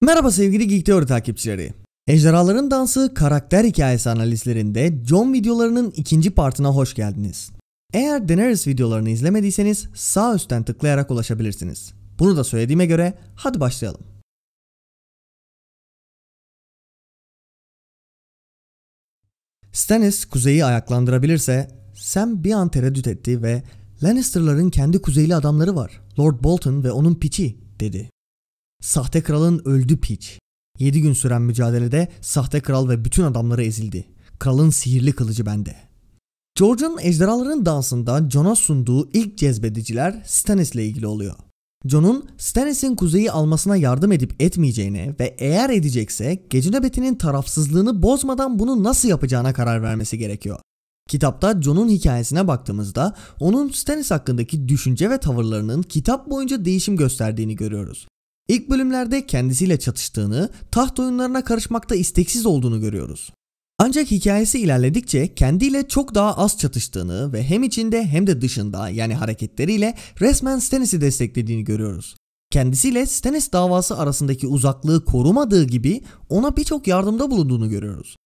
Merhaba sevgili Geek Teori takipçileri. Ejderhaların Dansı karakter hikayesi analizlerinde John videolarının ikinci partına hoş geldiniz. Eğer Daenerys videolarını izlemediyseniz sağ üstten tıklayarak ulaşabilirsiniz. Bunu da söylediğime göre hadi başlayalım. Stannis kuzeyi ayaklandırabilirse Sam bir an tereddüt etti ve Lannister'ların kendi kuzeyli adamları var. Lord Bolton ve onun piçi dedi. Sahte kralın öldü piç. 7 gün süren mücadelede sahte kral ve bütün adamları ezildi. Kralın sihirli kılıcı bende. George'un ejderhaların dansında John'a sunduğu ilk cezbediciler Stannis ile ilgili oluyor. John'un Stannis'in kuzeyi almasına yardım edip etmeyeceğine ve eğer edecekse gece nöbetinin tarafsızlığını bozmadan bunu nasıl yapacağına karar vermesi gerekiyor. Kitapta John'un hikayesine baktığımızda onun Stannis hakkındaki düşünce ve tavırlarının kitap boyunca değişim gösterdiğini görüyoruz. İlk bölümlerde kendisiyle çatıştığını, taht oyunlarına karışmakta isteksiz olduğunu görüyoruz. Ancak hikayesi ilerledikçe kendiyle çok daha az çatıştığını ve hem içinde hem de dışında yani hareketleriyle resmen Stannis'i desteklediğini görüyoruz. Kendisiyle Stannis davası arasındaki uzaklığı korumadığı gibi ona birçok yardımda bulunduğunu görüyoruz.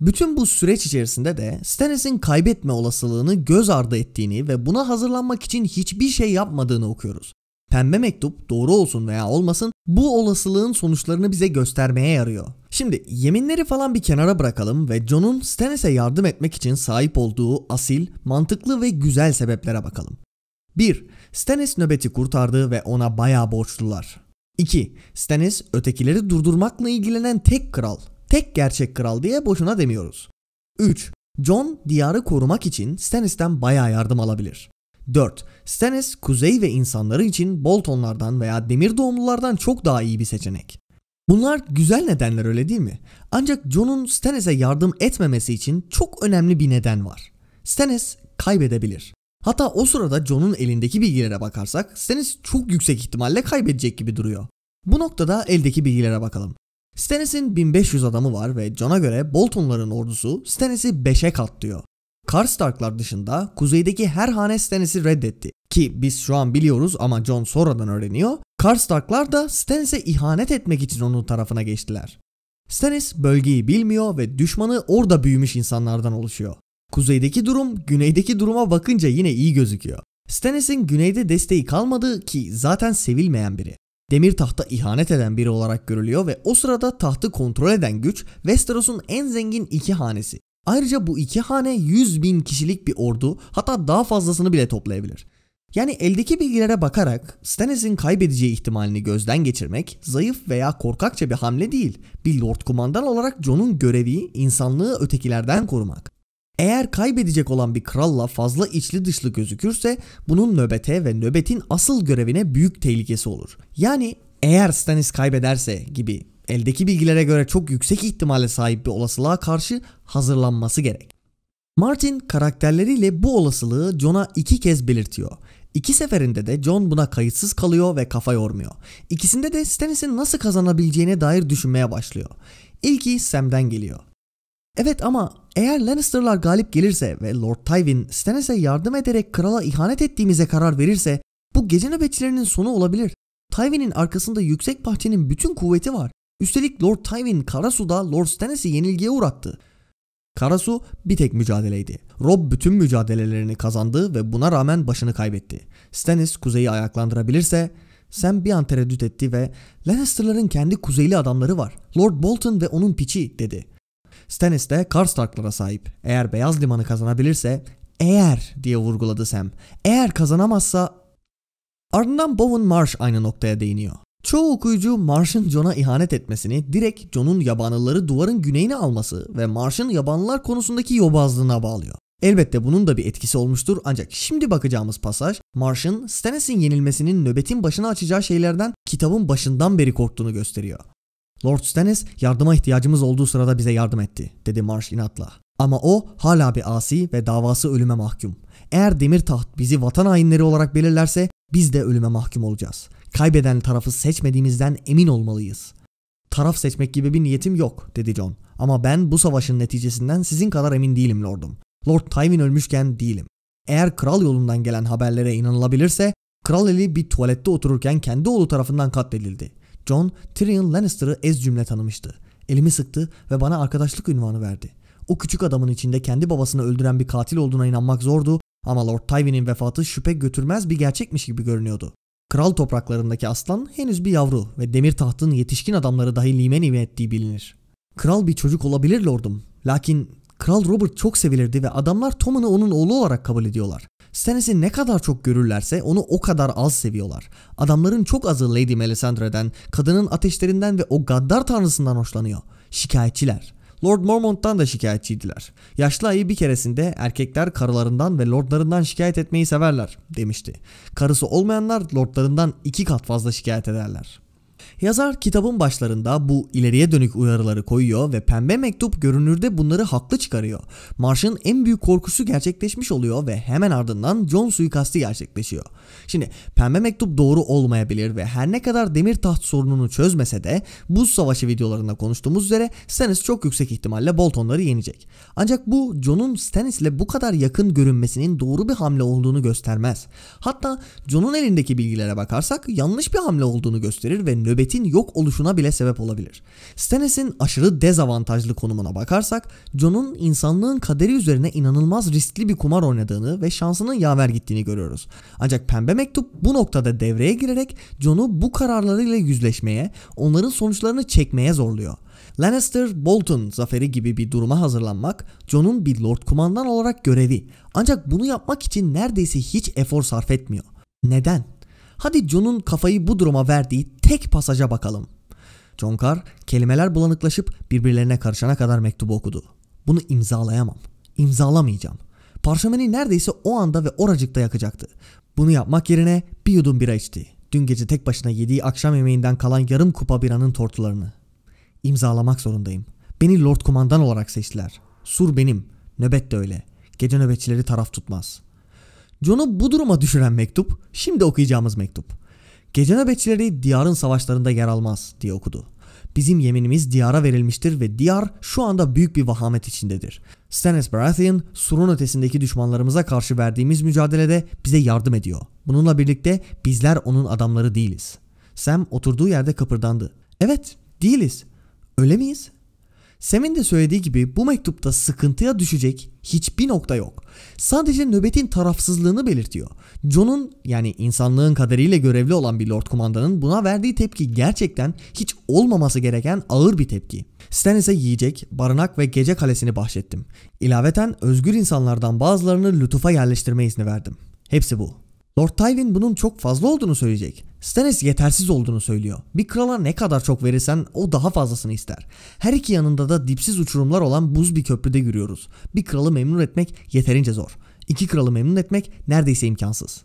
Bütün bu süreç içerisinde de Stannis'in kaybetme olasılığını göz ardı ettiğini ve buna hazırlanmak için hiçbir şey yapmadığını okuyoruz. Pembe mektup doğru olsun veya olmasın bu olasılığın sonuçlarını bize göstermeye yarıyor. Şimdi yeminleri falan bir kenara bırakalım ve John'un Stannis'e yardım etmek için sahip olduğu asil, mantıklı ve güzel sebeplere bakalım. 1. Stannis nöbeti kurtardı ve ona bayağı borçlular. 2. Stannis ötekileri durdurmakla ilgilenen tek kral, tek gerçek kral diye boşuna demiyoruz. 3. John diyarı korumak için Stannis'ten bayağı yardım alabilir. 4. Stannis, kuzey ve insanları için Boltonlardan veya demir doğumlulardan çok daha iyi bir seçenek. Bunlar güzel nedenler öyle değil mi? Ancak Jon'un Stannis'e yardım etmemesi için çok önemli bir neden var. Stannis kaybedebilir. Hatta o sırada Jon'un elindeki bilgilere bakarsak Stannis çok yüksek ihtimalle kaybedecek gibi duruyor. Bu noktada eldeki bilgilere bakalım. Stannis'in 1500 adamı var ve Jon'a göre Bolton'ların ordusu Stannis'i 5'e katlıyor. Karstarklar dışında kuzeydeki her hane Stannis'i reddetti. Ki biz şu an biliyoruz ama Jon sonradan öğreniyor. Karstarklar da Stannis'e ihanet etmek için onun tarafına geçtiler. Stannis bölgeyi bilmiyor ve düşmanı orada büyümüş insanlardan oluşuyor. Kuzeydeki durum güneydeki duruma bakınca yine iyi gözüküyor. Stannis'in güneyde desteği kalmadı ki zaten sevilmeyen biri. Demir tahta ihanet eden biri olarak görülüyor ve o sırada tahtı kontrol eden güç Westeros'un en zengin iki hanesi Ayrıca bu iki hane 100 bin kişilik bir ordu hatta daha fazlasını bile toplayabilir. Yani eldeki bilgilere bakarak Stannis'in kaybedeceği ihtimalini gözden geçirmek zayıf veya korkakça bir hamle değil. Bir Lord Kumandan olarak Jon'un görevi insanlığı ötekilerden korumak. Eğer kaybedecek olan bir kralla fazla içli dışlı gözükürse bunun nöbete ve nöbetin asıl görevine büyük tehlikesi olur. Yani eğer Stannis kaybederse gibi eldeki bilgilere göre çok yüksek ihtimale sahip bir olasılığa karşı hazırlanması gerek. Martin karakterleriyle bu olasılığı John'a iki kez belirtiyor. İki seferinde de John buna kayıtsız kalıyor ve kafa yormuyor. İkisinde de Stannis'in nasıl kazanabileceğine dair düşünmeye başlıyor. İlki Sam'den geliyor. Evet ama eğer Lannister'lar galip gelirse ve Lord Tywin Stannis'e yardım ederek krala ihanet ettiğimize karar verirse bu gece nöbetçilerinin sonu olabilir. Tywin'in arkasında yüksek bahçenin bütün kuvveti var. Üstelik Lord Tywin Karasu'da Lord Stannis'i yenilgiye uğrattı. Karasu bir tek mücadeleydi. Rob bütün mücadelelerini kazandı ve buna rağmen başını kaybetti. Stannis kuzeyi ayaklandırabilirse Sam bir an tereddüt etti ve Lannister'ların kendi kuzeyli adamları var. Lord Bolton ve onun piçi dedi. Stannis de Karstarklara sahip. Eğer Beyaz Liman'ı kazanabilirse eğer diye vurguladı Sam. Eğer kazanamazsa Ardından Bowen Marsh aynı noktaya değiniyor. Çoğu okuyucu Marsh'ın John'a ihanet etmesini direkt John'un yabanlıları duvarın güneyine alması ve Marsh'ın yabanlılar konusundaki yobazlığına bağlıyor. Elbette bunun da bir etkisi olmuştur ancak şimdi bakacağımız pasaj Marsh'ın Stannis'in yenilmesinin nöbetin başına açacağı şeylerden kitabın başından beri korktuğunu gösteriyor. Lord Stannis yardıma ihtiyacımız olduğu sırada bize yardım etti dedi Marsh inatla. Ama o hala bir asi ve davası ölüme mahkum. Eğer demir taht bizi vatan hainleri olarak belirlerse biz de ölüme mahkum olacağız. Kaybeden tarafı seçmediğimizden emin olmalıyız. Taraf seçmek gibi bir niyetim yok dedi John. Ama ben bu savaşın neticesinden sizin kadar emin değilim lordum. Lord Tywin ölmüşken değilim. Eğer kral yolundan gelen haberlere inanılabilirse Kral Eli bir tuvalette otururken kendi oğlu tarafından katledildi. John, Tyrion Lannister'ı ez cümle tanımıştı. Elimi sıktı ve bana arkadaşlık ünvanı verdi. O küçük adamın içinde kendi babasını öldüren bir katil olduğuna inanmak zordu ama Lord Tywin'in vefatı şüphe götürmez bir gerçekmiş gibi görünüyordu. Kral topraklarındaki aslan henüz bir yavru ve demir tahtın yetişkin adamları dahi limen ettiği bilinir. Kral bir çocuk olabilir lordum. Lakin Kral Robert çok sevilirdi ve adamlar Tommen'ı onun oğlu olarak kabul ediyorlar. Stannis'i ne kadar çok görürlerse onu o kadar az seviyorlar. Adamların çok azı Lady Melisandre'den, kadının ateşlerinden ve o gaddar tanrısından hoşlanıyor. Şikayetçiler. Lord Mormont'tan da şikayetçiydiler. Yaşlı ayı bir keresinde erkekler karılarından ve lordlarından şikayet etmeyi severler demişti. Karısı olmayanlar lordlarından iki kat fazla şikayet ederler. Yazar kitabın başlarında bu ileriye dönük uyarıları koyuyor ve pembe mektup görünürde bunları haklı çıkarıyor. Marsh'ın en büyük korkusu gerçekleşmiş oluyor ve hemen ardından John suikasti gerçekleşiyor. Şimdi pembe mektup doğru olmayabilir ve her ne kadar demir taht sorununu çözmese de buz savaşı videolarında konuştuğumuz üzere Stannis çok yüksek ihtimalle Boltonları yenecek. Ancak bu John'un Stannis'le bu kadar yakın görünmesinin doğru bir hamle olduğunu göstermez. Hatta John'un elindeki bilgilere bakarsak yanlış bir hamle olduğunu gösterir ve nöbetin yok oluşuna bile sebep olabilir. Stannis'in aşırı dezavantajlı konumuna bakarsak Jon'un insanlığın kaderi üzerine inanılmaz riskli bir kumar oynadığını ve şansının yaver gittiğini görüyoruz. Ancak Pembe Mektup bu noktada devreye girerek Jon'u bu kararlarıyla yüzleşmeye, onların sonuçlarını çekmeye zorluyor. Lannister Bolton zaferi gibi bir duruma hazırlanmak Jon'un bir Lord Kumandan olarak görevi. Ancak bunu yapmak için neredeyse hiç efor sarf etmiyor. Neden? Hadi John'un kafayı bu duruma verdiği tek pasaja bakalım. Jonkar kelimeler bulanıklaşıp birbirlerine karışana kadar mektubu okudu. Bunu imzalayamam. İmzalamayacağım. Parşömeni neredeyse o anda ve oracıkta yakacaktı. Bunu yapmak yerine bir yudum bira içti. Dün gece tek başına yediği akşam yemeğinden kalan yarım kupa biranın tortularını. İmzalamak zorundayım. Beni Lord Kumandan olarak seçtiler. Sur benim. Nöbet de öyle. Gece nöbetçileri taraf tutmaz. John'u bu duruma düşüren mektup şimdi okuyacağımız mektup. Gece nöbetçileri diyarın savaşlarında yer almaz diye okudu. Bizim yeminimiz diyara verilmiştir ve diyar şu anda büyük bir vahamet içindedir. Stannis Baratheon surun ötesindeki düşmanlarımıza karşı verdiğimiz mücadelede bize yardım ediyor. Bununla birlikte bizler onun adamları değiliz. Sam oturduğu yerde kıpırdandı. Evet değiliz. Öyle miyiz? Sam'in de söylediği gibi bu mektupta sıkıntıya düşecek hiçbir nokta yok. Sadece nöbetin tarafsızlığını belirtiyor. John'un yani insanlığın kaderiyle görevli olan bir Lord Kumandan'ın buna verdiği tepki gerçekten hiç olmaması gereken ağır bir tepki. Stannis'e yiyecek, barınak ve gece kalesini bahşettim. İlaveten özgür insanlardan bazılarını lütufa yerleştirme izni verdim. Hepsi bu. Lord Tywin bunun çok fazla olduğunu söyleyecek. Stannis yetersiz olduğunu söylüyor. Bir krala ne kadar çok verirsen o daha fazlasını ister. Her iki yanında da dipsiz uçurumlar olan buz bir köprüde yürüyoruz. Bir kralı memnun etmek yeterince zor. İki kralı memnun etmek neredeyse imkansız.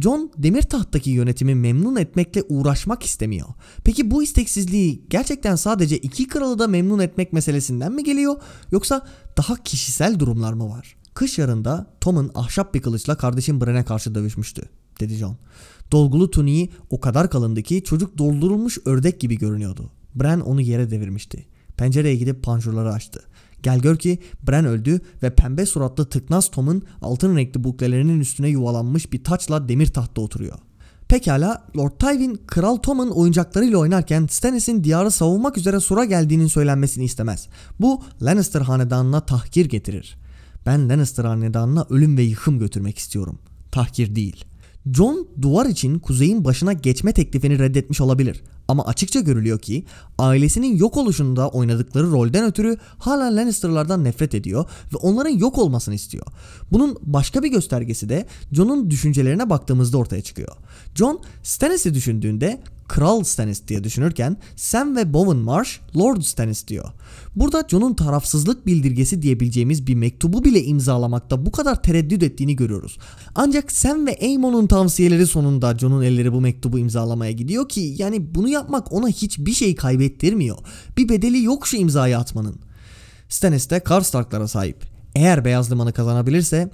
John demir tahttaki yönetimi memnun etmekle uğraşmak istemiyor. Peki bu isteksizliği gerçekten sadece iki kralı da memnun etmek meselesinden mi geliyor yoksa daha kişisel durumlar mı var? Kış yarında Tom'un ahşap bir kılıçla kardeşim Bren'e karşı dövüşmüştü dedi John. Dolgulu tuniği o kadar kalındı ki çocuk doldurulmuş ördek gibi görünüyordu. Bren onu yere devirmişti. Pencereye gidip panjurları açtı. Gel gör ki Bren öldü ve pembe suratlı tıknaz Tom'un altın renkli buklelerinin üstüne yuvalanmış bir taçla demir tahtta oturuyor. Pekala Lord Tywin Kral Tom'un oyuncaklarıyla oynarken Stannis'in diyarı savunmak üzere sura geldiğinin söylenmesini istemez. Bu Lannister hanedanına tahkir getirir. Ben Lannister hanedanına ölüm ve yıkım götürmek istiyorum. Tahkir değil.'' John duvar için kuzeyin başına geçme teklifini reddetmiş olabilir ama açıkça görülüyor ki ailesinin yok oluşunda oynadıkları rolden ötürü hala Lannister'lardan nefret ediyor ve onların yok olmasını istiyor. Bunun başka bir göstergesi de John'un düşüncelerine baktığımızda ortaya çıkıyor. John Stannis'i düşündüğünde Kral Stannis diye düşünürken Sam ve Bowen Marsh Lord Stannis diyor. Burada Jon'un tarafsızlık bildirgesi diyebileceğimiz bir mektubu bile imzalamakta bu kadar tereddüt ettiğini görüyoruz. Ancak Sam ve Aemon'un tavsiyeleri sonunda Jon'un elleri bu mektubu imzalamaya gidiyor ki yani bunu yapmak ona hiçbir şey kaybettirmiyor. Bir bedeli yok şu imzayı atmanın. Stannis de Karstarklara sahip. Eğer Beyaz Liman'ı kazanabilirse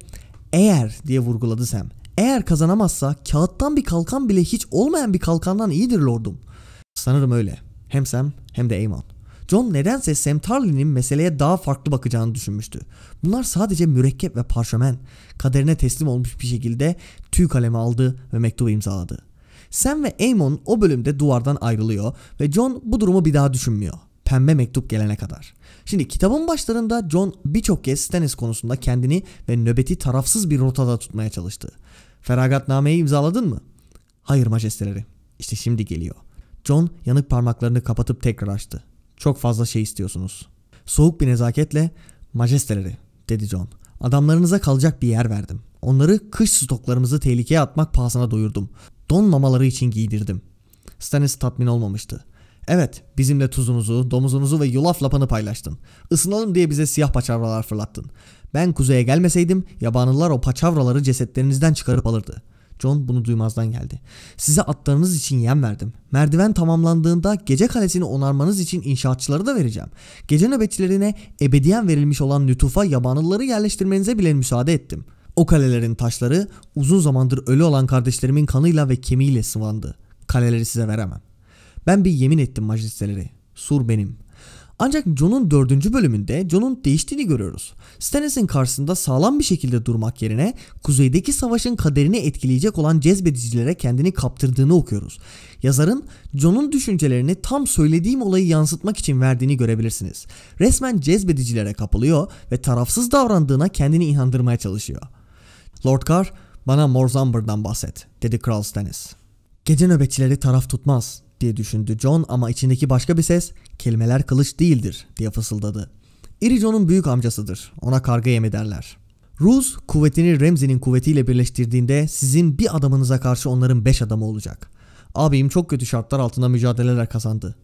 eğer diye vurguladı Sam. Eğer kazanamazsa kağıttan bir kalkan bile hiç olmayan bir kalkandan iyidir lordum. Sanırım öyle. Hem Sam hem de Eamon. John nedense Sam Tarly'nin meseleye daha farklı bakacağını düşünmüştü. Bunlar sadece mürekkep ve parşömen. Kaderine teslim olmuş bir şekilde tüy kalemi aldı ve mektubu imzaladı. Sam ve Eamon o bölümde duvardan ayrılıyor ve John bu durumu bir daha düşünmüyor. Pembe mektup gelene kadar. Şimdi kitabın başlarında John birçok kez Stannis konusunda kendini ve nöbeti tarafsız bir rotada tutmaya çalıştı. Feragatnameyi imzaladın mı? Hayır majesteleri. İşte şimdi geliyor. John yanık parmaklarını kapatıp tekrar açtı. Çok fazla şey istiyorsunuz. Soğuk bir nezaketle majesteleri dedi John. Adamlarınıza kalacak bir yer verdim. Onları kış stoklarımızı tehlikeye atmak pahasına doyurdum. Donmamaları için giydirdim. Stannis tatmin olmamıştı. Evet, bizimle tuzunuzu, domuzunuzu ve yulaf lapanı paylaştın. Isınalım diye bize siyah paçavralar fırlattın. Ben kuzeye gelmeseydim yabanlılar o paçavraları cesetlerinizden çıkarıp alırdı. John bunu duymazdan geldi. Size atlarınız için yem verdim. Merdiven tamamlandığında gece kalesini onarmanız için inşaatçıları da vereceğim. Gece nöbetçilerine ebediyen verilmiş olan lütufa yabanlıları yerleştirmenize bile müsaade ettim. O kalelerin taşları uzun zamandır ölü olan kardeşlerimin kanıyla ve kemiğiyle sıvandı. Kaleleri size veremem. Ben bir yemin ettim majesteleri. Sur benim. Ancak Jon'un dördüncü bölümünde Jon'un değiştiğini görüyoruz. Stannis'in karşısında sağlam bir şekilde durmak yerine kuzeydeki savaşın kaderini etkileyecek olan cezbedicilere kendini kaptırdığını okuyoruz. Yazarın Jon'un düşüncelerini tam söylediğim olayı yansıtmak için verdiğini görebilirsiniz. Resmen cezbedicilere kapılıyor ve tarafsız davrandığına kendini inandırmaya çalışıyor. Lord Carr, bana Morzamber'dan bahset, dedi Kral Stannis. Gece nöbetçileri taraf tutmaz, diye düşündü John ama içindeki başka bir ses kelimeler kılıç değildir diye fısıldadı. İri John'un büyük amcasıdır. Ona karga yemi derler. Ruz kuvvetini Remzi'nin kuvvetiyle birleştirdiğinde sizin bir adamınıza karşı onların beş adamı olacak. Abim çok kötü şartlar altında mücadeleler kazandı.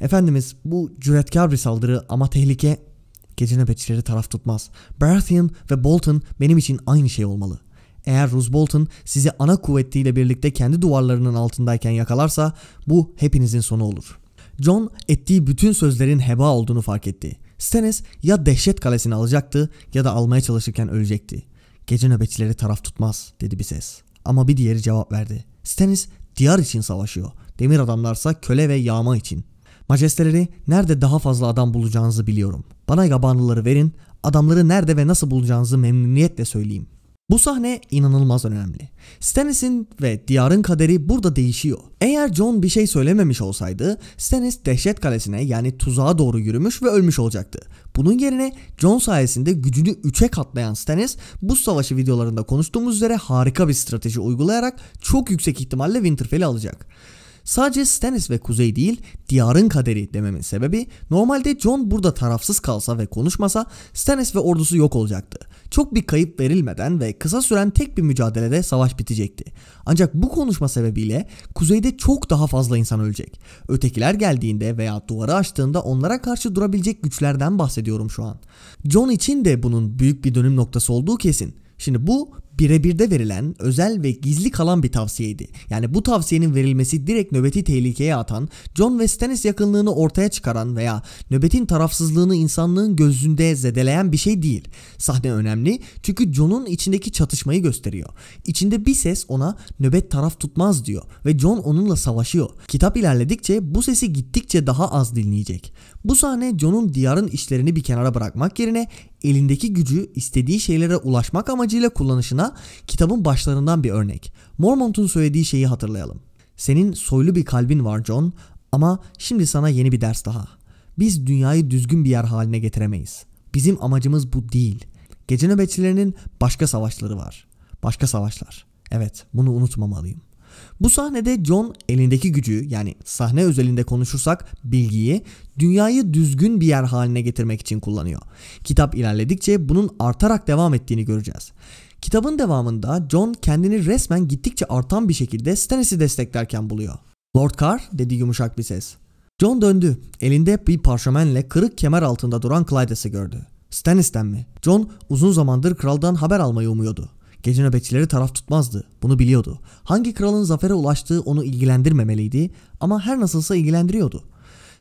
Efendimiz bu cüretkar bir saldırı ama tehlike gece nöbetçileri taraf tutmaz. Baratheon ve Bolton benim için aynı şey olmalı. Eğer Roosevelt'ın sizi ana kuvvetiyle birlikte kendi duvarlarının altındayken yakalarsa bu hepinizin sonu olur. John ettiği bütün sözlerin heba olduğunu fark etti. Stannis ya dehşet kalesini alacaktı ya da almaya çalışırken ölecekti. Gece nöbetçileri taraf tutmaz dedi bir ses. Ama bir diğeri cevap verdi. Stannis diyar için savaşıyor. Demir adamlarsa köle ve yağma için. Majesteleri nerede daha fazla adam bulacağınızı biliyorum. Bana yabanlıları verin, adamları nerede ve nasıl bulacağınızı memnuniyetle söyleyeyim. Bu sahne inanılmaz önemli. Stannis'in ve diyarın kaderi burada değişiyor. Eğer Jon bir şey söylememiş olsaydı Stannis dehşet kalesine yani tuzağa doğru yürümüş ve ölmüş olacaktı. Bunun yerine Jon sayesinde gücünü 3'e katlayan Stannis bu savaşı videolarında konuştuğumuz üzere harika bir strateji uygulayarak çok yüksek ihtimalle Winterfell'i alacak. Sadece Stannis ve Kuzey değil diyarın kaderi dememin sebebi normalde John burada tarafsız kalsa ve konuşmasa Stannis ve ordusu yok olacaktı. Çok bir kayıp verilmeden ve kısa süren tek bir mücadelede savaş bitecekti. Ancak bu konuşma sebebiyle kuzeyde çok daha fazla insan ölecek. Ötekiler geldiğinde veya duvarı açtığında onlara karşı durabilecek güçlerden bahsediyorum şu an. John için de bunun büyük bir dönüm noktası olduğu kesin. Şimdi bu birebirde verilen özel ve gizli kalan bir tavsiyeydi. Yani bu tavsiyenin verilmesi direkt nöbeti tehlikeye atan, John ve Stannis yakınlığını ortaya çıkaran veya nöbetin tarafsızlığını insanlığın gözünde zedeleyen bir şey değil. Sahne önemli çünkü John'un içindeki çatışmayı gösteriyor. İçinde bir ses ona nöbet taraf tutmaz diyor ve John onunla savaşıyor. Kitap ilerledikçe bu sesi gittikçe daha az dinleyecek. Bu sahne John'un diyarın işlerini bir kenara bırakmak yerine elindeki gücü istediği şeylere ulaşmak amacıyla kullanışına kitabın başlarından bir örnek. Mormont'un söylediği şeyi hatırlayalım. Senin soylu bir kalbin var John ama şimdi sana yeni bir ders daha. Biz dünyayı düzgün bir yer haline getiremeyiz. Bizim amacımız bu değil. Gece nöbetçilerinin başka savaşları var. Başka savaşlar. Evet, bunu unutmamalıyım. Bu sahnede John elindeki gücü yani sahne özelinde konuşursak bilgiyi dünyayı düzgün bir yer haline getirmek için kullanıyor. Kitap ilerledikçe bunun artarak devam ettiğini göreceğiz. Kitabın devamında John kendini resmen gittikçe artan bir şekilde Stannis'i desteklerken buluyor. Lord Carr dedi yumuşak bir ses. John döndü. Elinde bir parşömenle kırık kemer altında duran Clydes'i gördü. Stannis'ten mi? John uzun zamandır kraldan haber almayı umuyordu. Gece nöbetçileri taraf tutmazdı. Bunu biliyordu. Hangi kralın zafere ulaştığı onu ilgilendirmemeliydi ama her nasılsa ilgilendiriyordu.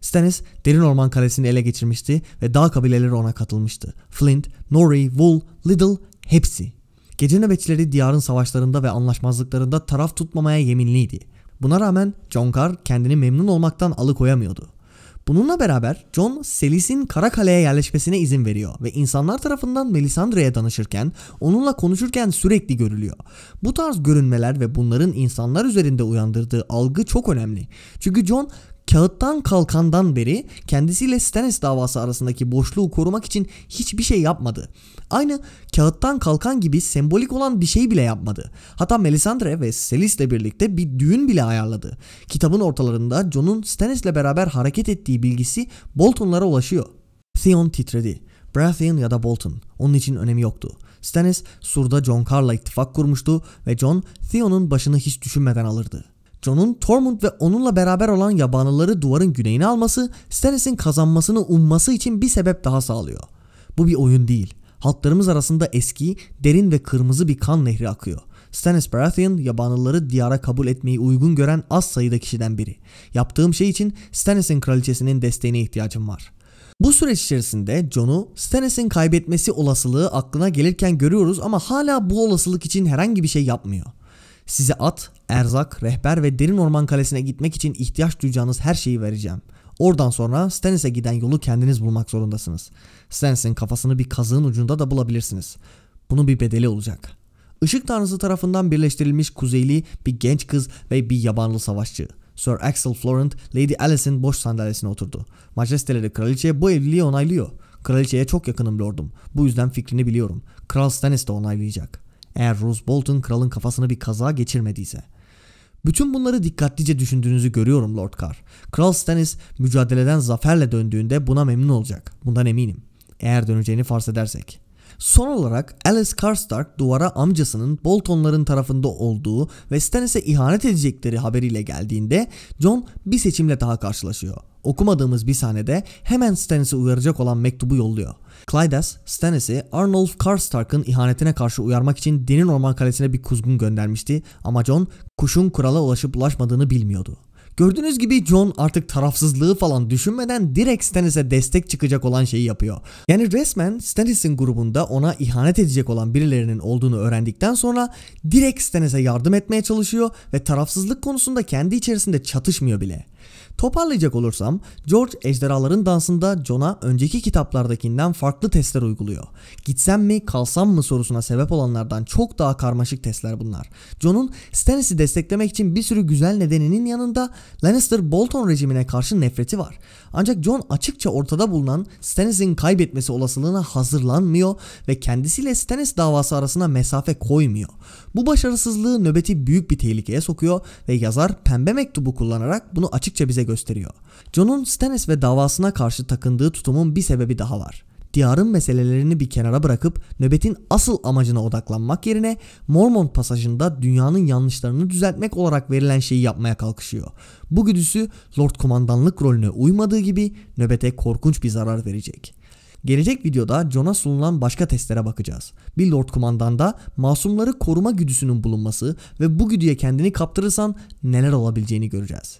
Stannis derin orman kalesini ele geçirmişti ve dağ kabileleri ona katılmıştı. Flint, Norrie, Wool, Little, hepsi. Gece nöbetçileri diyarın savaşlarında ve anlaşmazlıklarında taraf tutmamaya yeminliydi. Buna rağmen John Carr kendini memnun olmaktan alıkoyamıyordu. Bununla beraber John, Selis'in Karakale'ye yerleşmesine izin veriyor ve insanlar tarafından Melisandre'ye danışırken, onunla konuşurken sürekli görülüyor. Bu tarz görünmeler ve bunların insanlar üzerinde uyandırdığı algı çok önemli. Çünkü John, kağıttan kalkandan beri kendisiyle Stannis davası arasındaki boşluğu korumak için hiçbir şey yapmadı. Aynı kağıttan kalkan gibi sembolik olan bir şey bile yapmadı. Hatta Melisandre ve Selisle birlikte bir düğün bile ayarladı. Kitabın ortalarında Jon'un Stannis'le beraber hareket ettiği bilgisi Bolton'lara ulaşıyor. Theon titredi. Baratheon ya da Bolton onun için önemi yoktu. Stannis surda Jon Carr'la ittifak kurmuştu ve Jon Theon'un başını hiç düşünmeden alırdı. Jon'un Tormund ve onunla beraber olan yabanlıları duvarın güneyine alması Stannis'in kazanmasını umması için bir sebep daha sağlıyor. Bu bir oyun değil. Halklarımız arasında eski, derin ve kırmızı bir kan nehri akıyor. Stannis Baratheon yabanlıları diyara kabul etmeyi uygun gören az sayıda kişiden biri. Yaptığım şey için Stannis'in kraliçesinin desteğine ihtiyacım var. Bu süreç içerisinde Jon'u Stannis'in kaybetmesi olasılığı aklına gelirken görüyoruz ama hala bu olasılık için herhangi bir şey yapmıyor. Size at, erzak, rehber ve derin orman kalesine gitmek için ihtiyaç duyacağınız her şeyi vereceğim. Oradan sonra Stannis'e giden yolu kendiniz bulmak zorundasınız. Stannis'in kafasını bir kazığın ucunda da bulabilirsiniz. Bunun bir bedeli olacak. Işık Tanrısı tarafından birleştirilmiş kuzeyli bir genç kız ve bir yabanlı savaşçı. Sir Axel Florent, Lady Alice'in boş sandalyesine oturdu. Majesteleri kraliçe bu evliliği onaylıyor. Kraliçeye çok yakınım lordum. Bu yüzden fikrini biliyorum. Kral Stannis de onaylayacak. Eğer Rose Bolton kralın kafasına bir kaza geçirmediyse. Bütün bunları dikkatlice düşündüğünüzü görüyorum Lord Carr. Kral Stannis mücadeleden zaferle döndüğünde buna memnun olacak. Bundan eminim. Eğer döneceğini farz edersek. Son olarak Alice Karstark duvara amcasının Boltonların tarafında olduğu ve Stannis'e ihanet edecekleri haberiyle geldiğinde John bir seçimle daha karşılaşıyor okumadığımız bir sahnede hemen Stannis'i uyaracak olan mektubu yolluyor. Clydes Stannis'i Arnulf Karstark'ın ihanetine karşı uyarmak için deni Orman Kalesi'ne bir kuzgun göndermişti ama Jon kuşun krala ulaşıp ulaşmadığını bilmiyordu. Gördüğünüz gibi John artık tarafsızlığı falan düşünmeden direkt Stannis'e destek çıkacak olan şeyi yapıyor. Yani resmen Stannis'in grubunda ona ihanet edecek olan birilerinin olduğunu öğrendikten sonra direkt Stannis'e yardım etmeye çalışıyor ve tarafsızlık konusunda kendi içerisinde çatışmıyor bile. Toparlayacak olursam George ejderhaların dansında John'a önceki kitaplardakinden farklı testler uyguluyor. Gitsem mi kalsam mı sorusuna sebep olanlardan çok daha karmaşık testler bunlar. John'un Stannis'i desteklemek için bir sürü güzel nedeninin yanında Lannister Bolton rejimine karşı nefreti var. Ancak John açıkça ortada bulunan Stannis'in kaybetmesi olasılığına hazırlanmıyor ve kendisiyle Stannis davası arasına mesafe koymuyor. Bu başarısızlığı nöbeti büyük bir tehlikeye sokuyor ve yazar pembe mektubu kullanarak bunu açıkça bize gösteriyor. John'un Stannis ve davasına karşı takındığı tutumun bir sebebi daha var. Diyarın meselelerini bir kenara bırakıp nöbetin asıl amacına odaklanmak yerine Mormont pasajında dünyanın yanlışlarını düzeltmek olarak verilen şeyi yapmaya kalkışıyor. Bu güdüsü Lord Komandanlık rolüne uymadığı gibi nöbete korkunç bir zarar verecek. Gelecek videoda Jon'a sunulan başka testlere bakacağız. Bir Lord Kumandan'da masumları koruma güdüsünün bulunması ve bu güdüye kendini kaptırırsan neler olabileceğini göreceğiz.